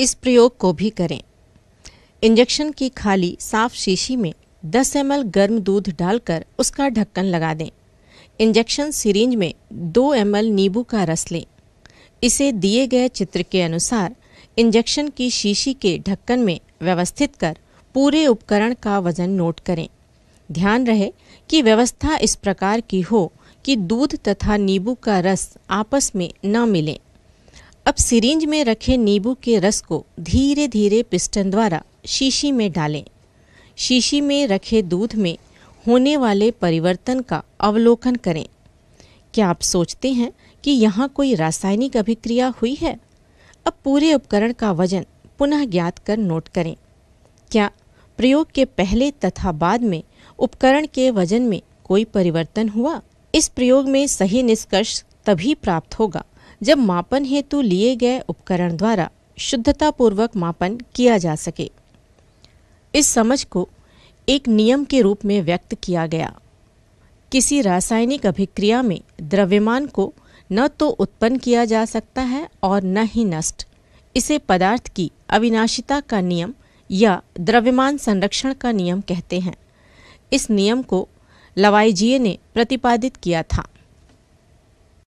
इस प्रयोग को भी करें इंजेक्शन की खाली साफ शीशी में 10 एम गर्म दूध डालकर उसका ढक्कन लगा दें इंजेक्शन सिरिंज में 2 एम नींबू का रस लें इसे दिए गए चित्र के अनुसार इंजेक्शन की शीशी के ढक्कन में व्यवस्थित कर पूरे उपकरण का वजन नोट करें ध्यान रहे कि व्यवस्था इस प्रकार की हो कि दूध तथा नींबू का रस आपस में न मिलें अब सिरिंज में रखे नींबू के रस को धीरे धीरे पिस्टन द्वारा शीशी में डालें शीशी में रखे दूध में होने वाले परिवर्तन का अवलोकन करें क्या आप सोचते हैं कि यहाँ कोई रासायनिक अभिक्रिया हुई है अब पूरे उपकरण का वजन पुनः ज्ञात कर नोट करें क्या प्रयोग के पहले तथा बाद में उपकरण के वजन में कोई परिवर्तन हुआ इस प्रयोग में सही निष्कर्ष तभी प्राप्त होगा जब मापन हेतु लिए गए उपकरण द्वारा शुद्धतापूर्वक मापन किया जा सके इस समझ को एक नियम के रूप में व्यक्त किया गया किसी रासायनिक अभिक्रिया में द्रव्यमान को न तो उत्पन्न किया जा सकता है और न ही नष्ट इसे पदार्थ की अविनाशिता का नियम या द्रव्यमान संरक्षण का नियम कहते हैं इस नियम को लवाईजिए ने प्रतिपादित किया था